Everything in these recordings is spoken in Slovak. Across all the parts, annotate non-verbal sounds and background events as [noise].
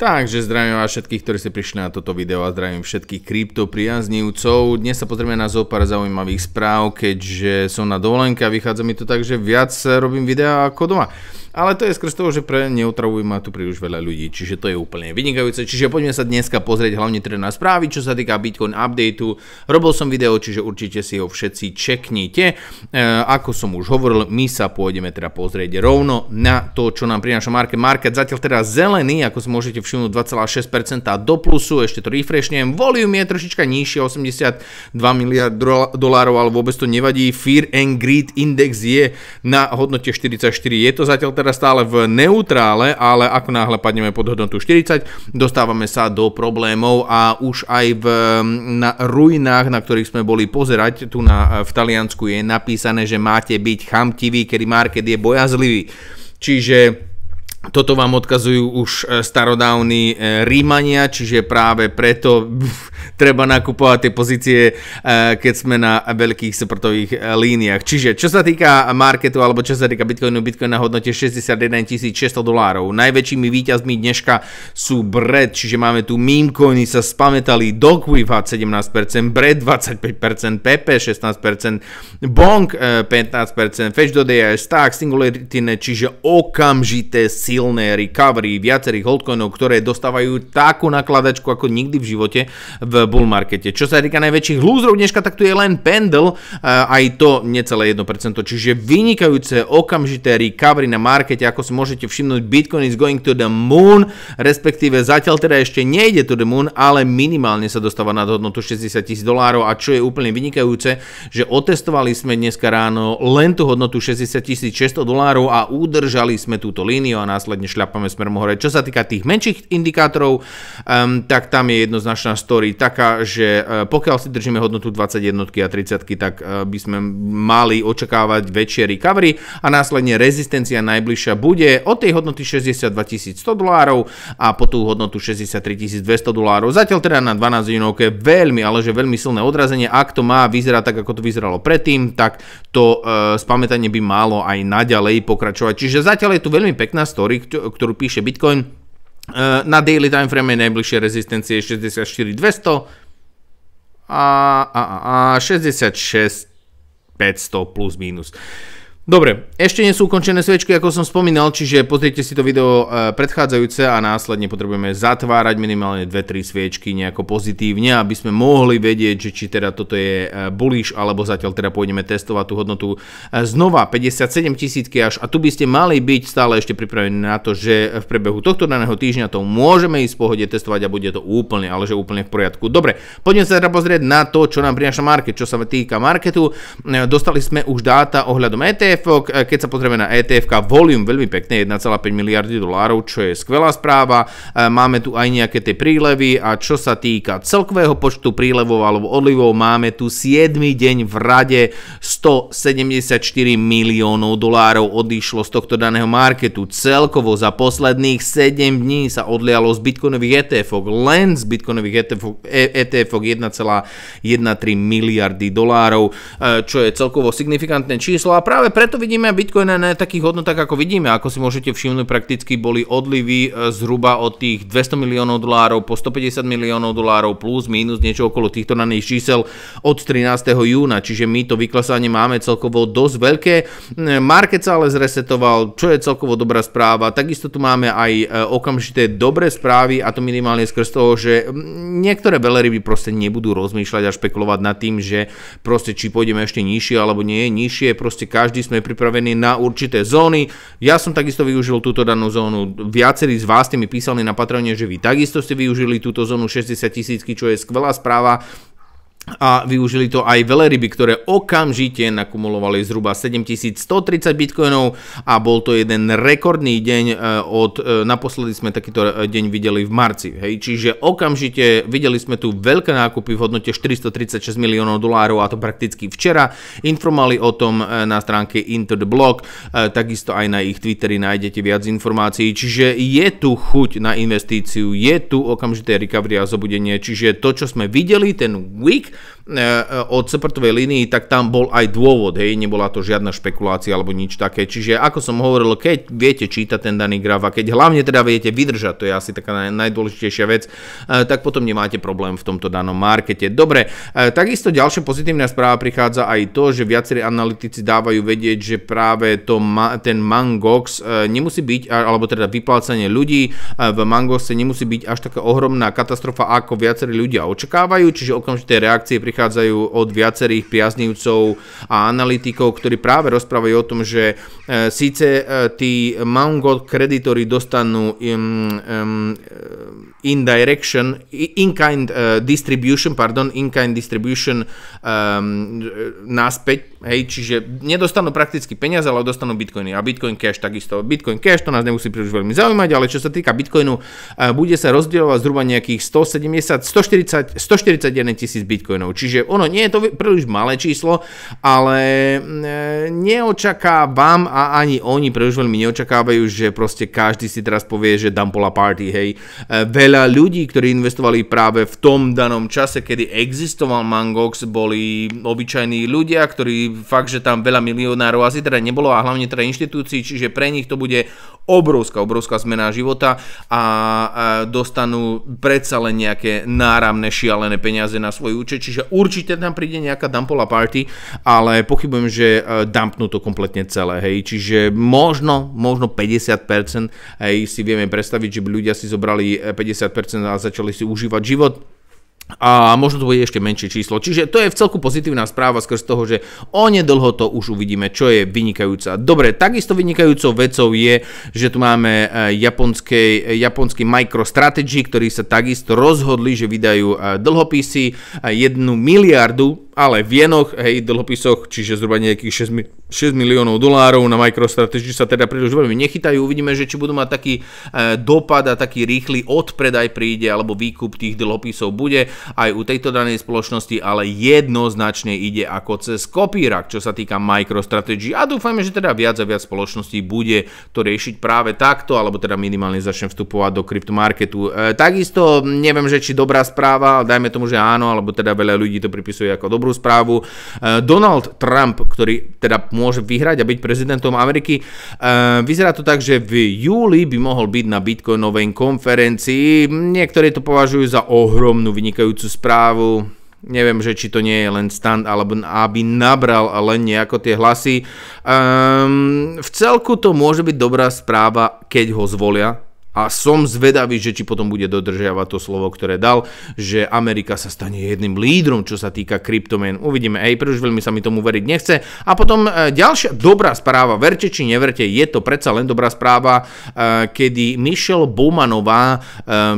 Takže zdravím vás všetkých, ktorí ste prišli na toto video a zdravím všetkých priaznívcov. Dnes sa pozrieme na zo pár zaujímavých správ, keďže som na dovolenke a vychádza mi to tak, že viac robím videa ako doma. Ale to je skres toho, že pre neutravuj ma tu príliš veľa ľudí, čiže to je úplne vynikajúce. Čiže poďme sa dneska pozrieť hlavne teda na správy, čo sa týka Bitcoin updateu. Robil som video, čiže určite si ho všetci čeknite. E, ako som už hovoril, my sa pôjdeme teda pozrieť rovno na to, čo nám prináša market. Market zatiaľ teda zelený, ako si môžete všimnúť, 2,6% do plusu, ešte to refreshnem. Volume je trošička nižšie, 82 miliard dolárov, ale vôbec to nevadí. Fear and Greed Index je na hodnote 44. Je to zatiaľ teda teda stále v neutrále, ale ako náhle padneme pod hodnotu 40, dostávame sa do problémov a už aj v na ruinách, na ktorých sme boli pozerať, tu na, v Taliansku je napísané, že máte byť chamtiví, kedy market je bojazlivý. Čiže toto vám odkazujú už e, starodávni e, Rímania, čiže práve preto [laughs] treba nakupovať tie pozície, e, keď sme na veľkých seportových líniách. Čiže čo sa týka marketu, alebo čo sa týka Bitcoinu, Bitcoin na hodnote 61 600 dolárov. Najväčšími výťazmi dneška sú Bred, čiže máme tu coiny, sa spamätali, Dogweave 17%, Bread 25%, PP 16%, Bong 15%, Fetch.io, Stack, Singularity, čiže okamžité si silné recovery viacerých holdcoinov, ktoré dostávajú takú nakladačku ako nikdy v živote v bull markete. Čo sa týka najväčších lúzrov dneška, tak tu je len Pendle, eh, aj to necelé 1%, čiže vynikajúce okamžité recovery na markete, ako si môžete všimnúť, Bitcoin is going to the moon, respektíve zatiaľ teda ešte nejde to the moon, ale minimálne sa dostáva na hodnotu 60 tisíc dolárov a čo je úplne vynikajúce, že otestovali sme dneska ráno len tú hodnotu 60 600 dolárov a udržali sme túto líniu a na následne šľapame smerom hore. Čo sa týka tých menších indikátorov, um, tak tam je jednoznačná story taká, že uh, pokiaľ si držíme hodnotu 21 a 30, tak uh, by sme mali očakávať väčšie recovery a následne rezistencia najbližšia bude od tej hodnoty 62 100 dolárov a po tú hodnotu 63 200 dolárov. Zatiaľ teda na 12 hodinovke veľmi, ale že veľmi silné odrazenie. Ak to má vyzerať tak, ako to vyzeralo predtým, tak to uh, spamätanie by malo aj naďalej pokračovať. Čiže zatiaľ je tu veľmi pekná story ktorý, ktorú píše Bitcoin. E, na daily time frame je najbližšia rezistencie 64200 a, a, a 66500 plus minus. Dobre, ešte nie sú ukončené sviečky, ako som spomínal, čiže pozrite si to video e, predchádzajúce a následne potrebujeme zatvárať minimálne 2-3 sviečky nejako pozitívne, aby sme mohli vedieť, že či teda toto je e, bullish, alebo zatiaľ teda pôjdeme testovať tú hodnotu e, znova 57 tisícky až a tu by ste mali byť stále ešte pripravení na to, že v priebehu tohto daného týždňa to môžeme ísť v pohode testovať a bude to úplne, ale že úplne v poriadku. Dobre, poďme sa teda pozrieť na to, čo nám prináša market, čo sa týka marketu. Dostali sme už dáta ohľadom ETF, ETF, e, keď sa pozrieme na ETF, volume veľmi pekne, 1,5 miliardy dolárov, čo je skvelá správa. E, máme tu aj nejaké tie prílevy a čo sa týka celkového počtu prílevov alebo odlivov, máme tu 7 deň v rade 174 miliónov dolárov odišlo z tohto daného marketu. Celkovo za posledných 7 dní sa odlialo z bitcoinových ETF, len z bitcoinových ETF, ETF 1,13 miliardy dolárov, e, čo je celkovo signifikantné číslo a práve pre preto vidíme Bitcoin na takých hodnotách, ako vidíme. Ako si môžete všimnúť, prakticky boli odlivy e, zhruba od tých 200 miliónov dolárov po 150 miliónov dolárov plus minus niečo okolo týchto daných čísel od 13. júna. Čiže my to vyklasanie máme celkovo dosť veľké. Market sa ale zresetoval, čo je celkovo dobrá správa. Takisto tu máme aj e, okamžité dobré správy a to minimálne skrz toho, že niektoré veleryby proste nebudú rozmýšľať a špekulovať nad tým, že proste či pôjdeme ešte nižšie alebo nie, nižšie, proste každý sme pripravení na určité zóny. Ja som takisto využil túto danú zónu. Viacerí z vás ste mi písali na patrone, že vy takisto ste využili túto zónu 60 tisícky, čo je skvelá správa a využili to aj veleryby, ktoré okamžite nakumulovali zhruba 7130 bitcoinov a bol to jeden rekordný deň e, od, e, naposledy sme takýto e, deň videli v marci, hej, čiže okamžite videli sme tu veľké nákupy v hodnote 436 miliónov dolárov a to prakticky včera, informovali o tom na stránke Into the Block, takisto aj na ich Twittery nájdete viac informácií, čiže je tu chuť na investíciu, je tu okamžité recovery a zobudenie, čiže to, čo sme videli, ten week, E, e, od seprtovej línii, tak tam bol aj dôvod, hej, nebola to žiadna špekulácia alebo nič také. Čiže ako som hovoril, keď viete čítať ten daný graf a keď hlavne teda viete vydržať, to je asi taká najdôležitejšia vec, e, tak potom nemáte problém v tomto danom markete. Dobre, takisto ďalšia pozitívna správa prichádza aj to, že viacerí analytici dávajú vedieť, že práve to, ten Mangox nemusí byť, alebo teda vyplácanie ľudí v Mangoxe nemusí byť až taká ohromná katastrofa, ako viacerí ľudia očakávajú, čiže okamžité reakcie reakcie prichádzajú od viacerých priaznívcov a analytikov, ktorí práve rozprávajú o tom, že e, síce e, tí Mount kreditori dostanú in, e, in direction, in-kind uh, distribution, pardon, in-kind distribution um, naspäť, hej, čiže nedostanú prakticky peniaze, ale dostanú bitcoiny a bitcoin cash takisto. Bitcoin cash to nás nemusí príliš veľmi zaujímať, ale čo sa týka bitcoinu, uh, bude sa rozdielovať zhruba nejakých 170, 140, 141 tisíc Bitcoin bitcoinov. Čiže ono nie je to príliš malé číslo, ale mm, e, neočakávam a ani oni príliš veľmi neočakávajú, že proste každý si teraz povie, že dám pola Party, hej. E, veľa ľudí, ktorí investovali práve v tom danom čase, kedy existoval Mangox, boli obyčajní ľudia, ktorí fakt, že tam veľa milionárov asi teda nebolo a hlavne teda inštitúcií, čiže pre nich to bude obrovská, obrovská zmena života a, dostanú predsa len nejaké náramné, šialené peniaze na svoj účet, čiže určite tam príde nejaká dumpola party, ale pochybujem, že e, dumpnú to kompletne celé, hej, čiže možno, možno 50%, hej, si vieme predstaviť, že by ľudia si zobrali 50% e, a začali si užívať život, a možno to bude ešte menšie číslo. Čiže to je v celku pozitívna správa skrz toho, že onedlho to už uvidíme, čo je vynikajúca. Dobre, takisto vynikajúcou vecou je, že tu máme e, japonské e, japonský MicroStrategy, ktorí sa takisto rozhodli, že vydajú e, dlhopisy jednu miliardu ale v jenoch, hej, dlhopisoch, čiže zhruba nejakých 6, 6 miliónov dolárov na MicroStrategy sa teda príliš veľmi nechytajú. Uvidíme, že či budú mať taký e, dopad a taký rýchly odpredaj príde, alebo výkup tých dlhopisov bude aj u tejto danej spoločnosti, ale jednoznačne ide ako cez kopírak, čo sa týka MicroStrategy. A dúfajme, že teda viac a viac spoločností bude to riešiť práve takto, alebo teda minimálne začne vstupovať do kryptomarketu. E, takisto neviem, že či dobrá správa, dajme tomu, že áno, alebo teda veľa ľudí to pripisuje ako dobrú dobrú správu. E, Donald Trump, ktorý teda môže vyhrať a byť prezidentom Ameriky, e, vyzerá to tak, že v júli by mohol byť na Bitcoinovej konferencii. Niektorí to považujú za ohromnú vynikajúcu správu. Neviem, že či to nie je len stand, alebo aby nabral len nejako tie hlasy. Um, v celku to môže byť dobrá správa, keď ho zvolia, a som zvedavý, že či potom bude dodržiavať to slovo, ktoré dal, že Amerika sa stane jedným lídrom, čo sa týka kryptomien. Uvidíme, aj prečo veľmi sa mi tomu veriť nechce. A potom e, ďalšia dobrá správa, verte či neverte, je to predsa len dobrá správa, e, kedy Michelle Bumanová, e,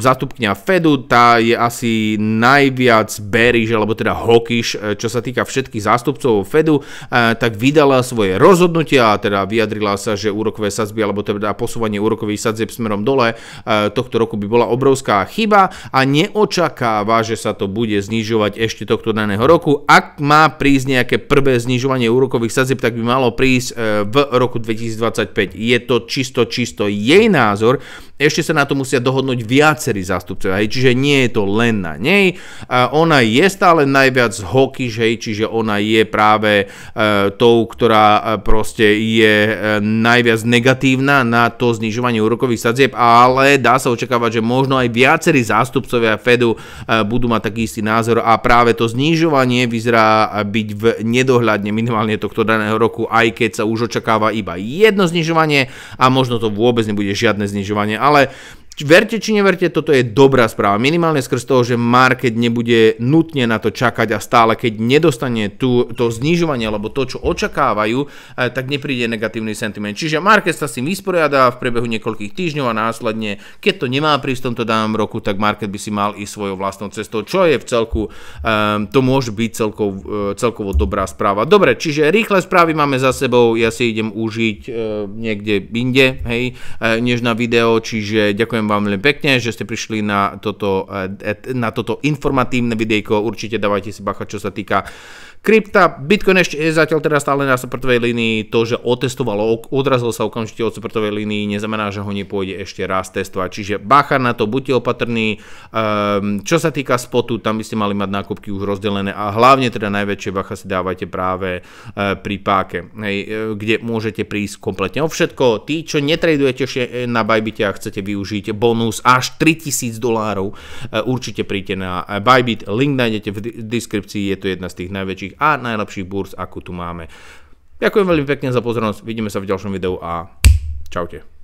zastupkňa Fedu, tá je asi najviac bearish, alebo teda hawkish, čo sa týka všetkých zástupcov Fedu, tak vydala svoje rozhodnutia, teda vyjadrila sa, že úrokové sadzby, alebo teda posúvanie úrokových sadzieb smerom dole finále e, tohto roku by bola obrovská chyba a neočakáva, že sa to bude znižovať ešte tohto daného roku. Ak má prísť nejaké prvé znižovanie úrokových sadzieb, tak by malo prísť e, v roku 2025. Je to čisto, čisto jej názor, ešte sa na to musia dohodnúť viacerí zástupcovia, hej, čiže nie je to len na nej. E, ona je stále najviac hokyš, hej, čiže ona je práve tou, ktorá proste je najviac negatívna na to znižovanie úrokových sadzieb a ale dá sa očakávať, že možno aj viacerí zástupcovia Fedu eh, budú mať taký istý názor a práve to znižovanie vyzerá eh, byť v nedohľadne minimálne tohto daného roku, aj keď sa už očakáva iba jedno znižovanie a možno to vôbec nebude žiadne znižovanie, ale Verte či neverte, toto je dobrá správa. Minimálne skrz toho, že market nebude nutne na to čakať a stále, keď nedostane tú, to znižovanie alebo to, čo očakávajú, eh, tak nepríde negatívny sentiment. Čiže market sa s tým vysporiadá v priebehu niekoľkých týždňov a následne, keď to nemá prísť v tomto danom roku, tak market by si mal ísť svojou vlastnou cestou, čo je v celku, eh, to môže byť celkov, eh, celkovo dobrá správa. Dobre, čiže rýchle správy máme za sebou, ja si idem užiť niekde inde, hej, než na video, čiže ďakujem vám veľmi pekne, že ste prišli na toto, eh, na toto informatívne videjko. Určite dávajte si bacha, čo sa týka Krypta, Bitcoin ešte je zatiaľ teda stále na supportovej línii, to, že otestovalo, odrazil sa okamžite od supportovej línii, neznamená, že ho nepôjde ešte raz testovať. Čiže bacha na to, buďte opatrní. Um, čo sa týka spotu, tam by ste mali mať nákupky už rozdelené a hlavne teda najväčšie bacha si dávajte práve uh, pri páke, hej, e, kde môžete prísť kompletne o všetko. Tí, čo netradujete e, na Bybit a chcete využiť bonus až 3000 dolárov, uh, určite príďte na Bybit, link nájdete v deskripcii, je to jedna z tých najväčších najlepších a najlepších burs, akú tu máme. Ďakujem veľmi pekne za pozornosť, vidíme sa v ďalšom videu a čaute.